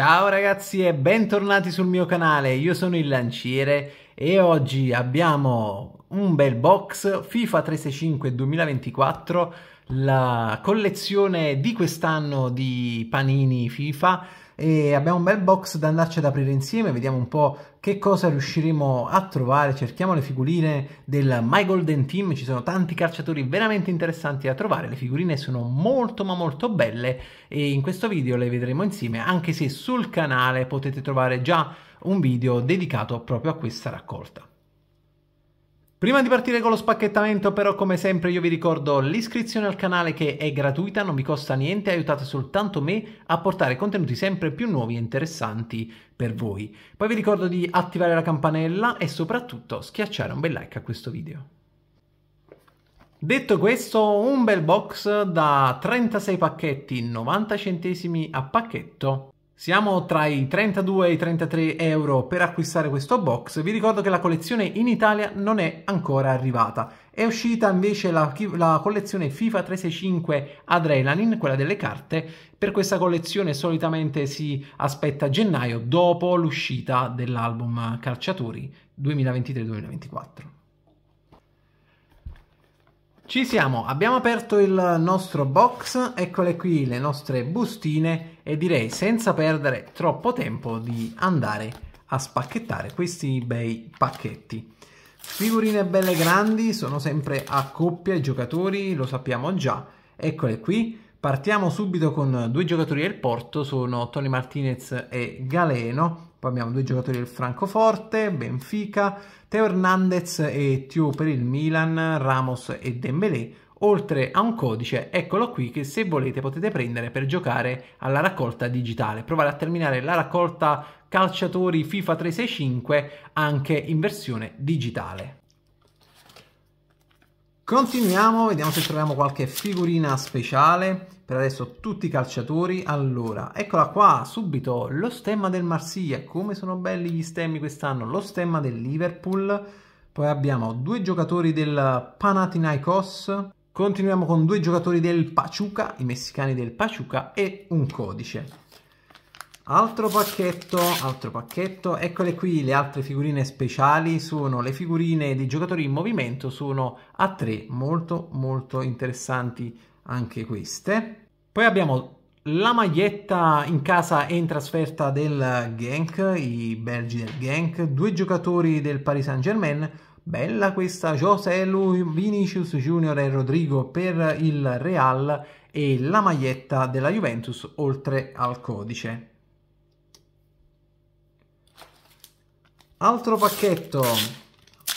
Ciao ragazzi e bentornati sul mio canale, io sono il Lanciere e oggi abbiamo un bel box FIFA 365 2024, la collezione di quest'anno di Panini FIFA e abbiamo un bel box da andarci ad aprire insieme, vediamo un po' che cosa riusciremo a trovare, cerchiamo le figurine del My Golden Team, ci sono tanti calciatori veramente interessanti da trovare, le figurine sono molto ma molto belle e in questo video le vedremo insieme, anche se sul canale potete trovare già un video dedicato proprio a questa raccolta. Prima di partire con lo spacchettamento però come sempre io vi ricordo l'iscrizione al canale che è gratuita, non vi costa niente, aiutate soltanto me a portare contenuti sempre più nuovi e interessanti per voi. Poi vi ricordo di attivare la campanella e soprattutto schiacciare un bel like a questo video. Detto questo, un bel box da 36 pacchetti, 90 centesimi a pacchetto siamo tra i 32 e i 33 euro per acquistare questo box, vi ricordo che la collezione in Italia non è ancora arrivata. È uscita invece la, la collezione FIFA 365 Adrenaline, quella delle carte, per questa collezione solitamente si aspetta gennaio dopo l'uscita dell'album Calciatori 2023-2024. Ci siamo, abbiamo aperto il nostro box, eccole qui le nostre bustine e direi senza perdere troppo tempo di andare a spacchettare questi bei pacchetti. Figurine belle grandi sono sempre a coppia i giocatori, lo sappiamo già, eccole qui. Partiamo subito con due giocatori del Porto, sono Tony Martinez e Galeno, poi abbiamo due giocatori del Francoforte, Benfica, Teo Hernandez e Tio per il Milan, Ramos e Dembélé, oltre a un codice, eccolo qui, che se volete potete prendere per giocare alla raccolta digitale, provare a terminare la raccolta calciatori FIFA 365 anche in versione digitale. Continuiamo, vediamo se troviamo qualche figurina speciale. Per adesso tutti i calciatori. Allora, eccola qua, subito lo stemma del Marsiglia. Come sono belli gli stemmi quest'anno. Lo stemma del Liverpool. Poi abbiamo due giocatori del Panathinaikos. Continuiamo con due giocatori del Pachuca, i messicani del Pachuca e un codice. Altro pacchetto, altro pacchetto, eccole qui le altre figurine speciali, sono le figurine dei giocatori in movimento, sono a tre, molto molto interessanti anche queste. Poi abbiamo la maglietta in casa e in trasferta del Genk, i belgi del Genk, due giocatori del Paris Saint Germain, Bella questa José Lu, Vinicius Junior e Rodrigo per il Real e la maglietta della Juventus oltre al codice. Altro pacchetto,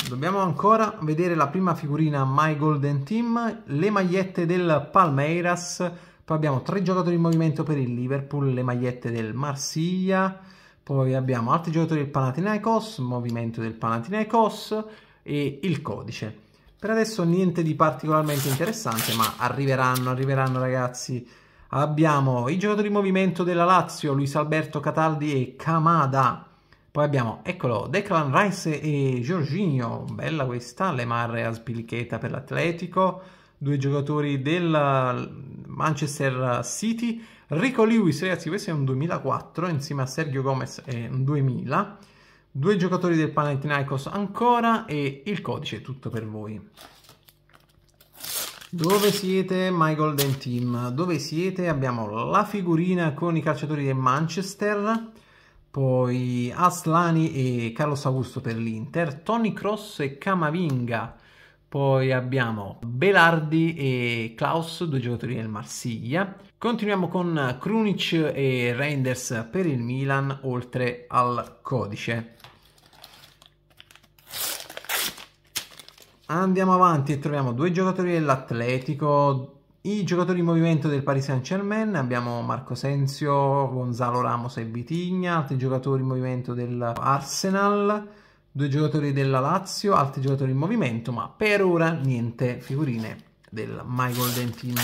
dobbiamo ancora vedere la prima figurina My Golden Team, le magliette del Palmeiras, poi abbiamo tre giocatori in movimento per il Liverpool, le magliette del Marsiglia, poi abbiamo altri giocatori del Panathinaikos, movimento del Panathinaikos, e il codice. Per adesso niente di particolarmente interessante, ma arriveranno, arriveranno ragazzi. Abbiamo i giocatori di movimento della Lazio, Luis Alberto Cataldi e Kamada. Poi abbiamo, eccolo, Declan Rice e Giorginio, bella questa, Lemar e Aspilicheta per l'Atletico, due giocatori del Manchester City, Rico Lewis, ragazzi questo è un 2004 insieme a Sergio Gomez è un 2000, due giocatori del Panathinaikos ancora e il codice è tutto per voi. Dove siete My Golden Team? Dove siete? Abbiamo la figurina con i calciatori del Manchester, poi Aslani e Carlos Augusto per l'Inter, Tony Cross e Camavinga poi abbiamo Belardi e Klaus, due giocatori del Marsiglia. Continuiamo con Krunic e Reinders per il Milan, oltre al codice. Andiamo avanti e troviamo due giocatori dell'Atletico, i giocatori in movimento del Paris Saint Germain abbiamo Marco Sensio, Gonzalo Ramos e Vitigna, altri giocatori in movimento dell'Arsenal, due giocatori della Lazio, altri giocatori in movimento, ma per ora niente figurine del My Golden Team.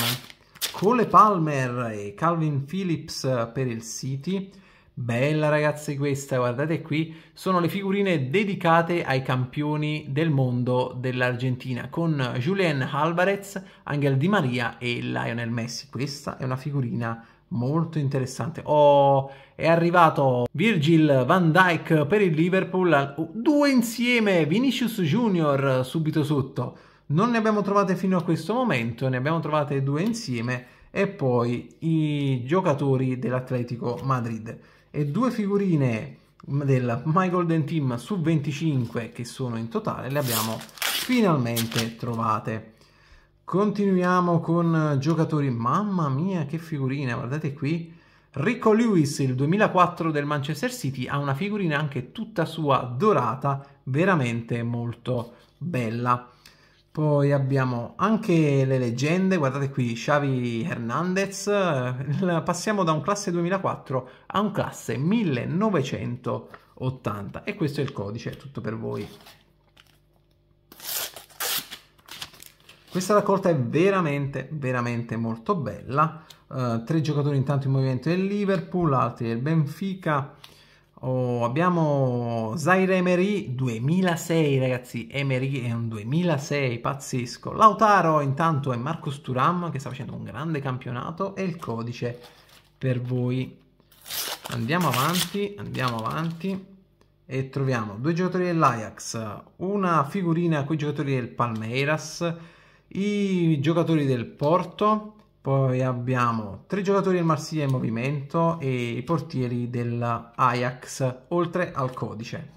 Cole Palmer e Calvin Phillips per il City. Bella ragazzi questa, guardate qui, sono le figurine dedicate ai campioni del mondo dell'Argentina con Julien Alvarez, Angel Di Maria e Lionel Messi. Questa è una figurina Molto interessante. Oh, è arrivato Virgil van Dyke per il Liverpool. Due insieme, Vinicius Junior subito sotto. Non ne abbiamo trovate fino a questo momento, ne abbiamo trovate due insieme e poi i giocatori dell'Atletico Madrid. E due figurine del My Golden Team su 25 che sono in totale le abbiamo finalmente trovate. Continuiamo con eh, giocatori, mamma mia che figurina, guardate qui. Rico Lewis, il 2004 del Manchester City, ha una figurina anche tutta sua dorata, veramente molto bella. Poi abbiamo anche le leggende, guardate qui Xavi Hernandez, passiamo da un classe 2004 a un classe 1980 e questo è il codice, è tutto per voi. Questa raccolta è veramente, veramente molto bella. Uh, tre giocatori intanto in movimento del Liverpool, altri del Benfica. Oh, abbiamo Zaire Emery 2006 ragazzi, Emery è un 2006 pazzesco. Lautaro intanto è Marcos Turam che sta facendo un grande campionato e il codice per voi. Andiamo avanti, andiamo avanti e troviamo due giocatori dell'Ajax, una figurina con i giocatori del Palmeiras, i giocatori del Porto, poi abbiamo tre giocatori del Marsiglia in movimento e i portieri dell'Ajax, oltre al codice.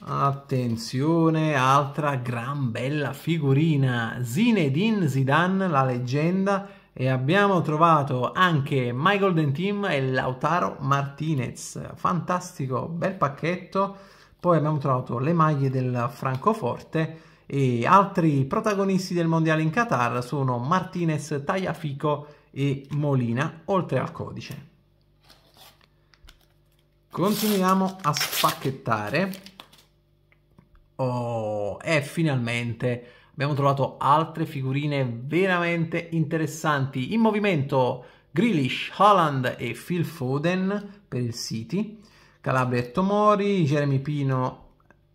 Attenzione, altra gran bella figurina, Zinedine Zidane, la leggenda, e abbiamo trovato anche Michael Dentim e Lautaro Martinez. Fantastico, bel pacchetto poi abbiamo trovato le maglie del Francoforte e altri protagonisti del mondiale in Qatar sono Martinez, Tagliafico e Molina, oltre al codice. Continuiamo a spacchettare. Oh, e finalmente abbiamo trovato altre figurine veramente interessanti. In movimento Grealish, Holland e Phil Foden per il City. Calabria e Tomori, Jeremy Pino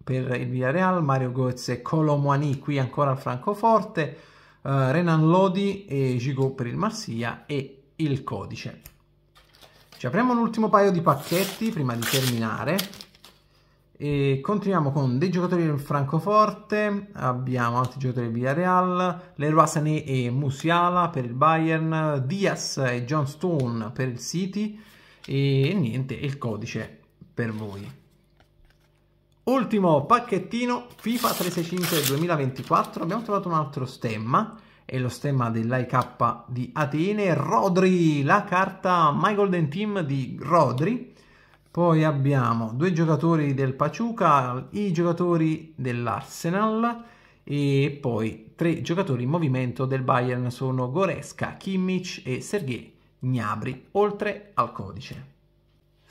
per il Villarreal, Mario Goetz e Colomani qui ancora al Francoforte, uh, Renan Lodi e Gigo per il Marsiglia e il codice. Ci apriamo ultimo paio di pacchetti prima di terminare e continuiamo con dei giocatori del Francoforte, abbiamo altri giocatori del Villarreal, Leroy Sané e Musiala per il Bayern, Diaz e John Stone per il City e niente, il codice per voi. Ultimo pacchettino FIFA 365 2024, abbiamo trovato un altro stemma, è lo stemma dell'AIK di Atene, Rodri, la carta My Golden Team di Rodri, poi abbiamo due giocatori del Pachuca, i giocatori dell'Arsenal e poi tre giocatori in movimento del Bayern sono Goresca, Kimmich e Sergei Gnabri, oltre al codice.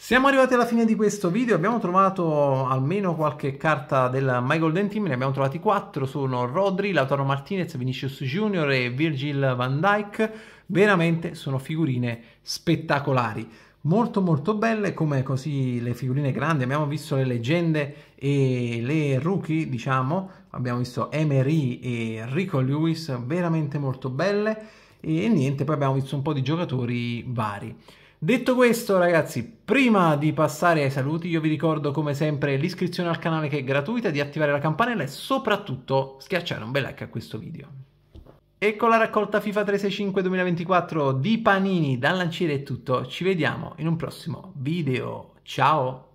Siamo arrivati alla fine di questo video, abbiamo trovato almeno qualche carta del My Golden Team, ne abbiamo trovati quattro, sono Rodri, Lautaro Martinez, Vinicius Junior e Virgil van Dijk, veramente sono figurine spettacolari, molto molto belle come così le figurine grandi, abbiamo visto le leggende e le rookie diciamo, abbiamo visto Emery e Rico Lewis, veramente molto belle e niente, poi abbiamo visto un po' di giocatori vari. Detto questo ragazzi, prima di passare ai saluti io vi ricordo come sempre l'iscrizione al canale che è gratuita, di attivare la campanella e soprattutto schiacciare un bel like a questo video. E con la raccolta FIFA 365 2024 di Panini da lanciere è tutto, ci vediamo in un prossimo video, ciao!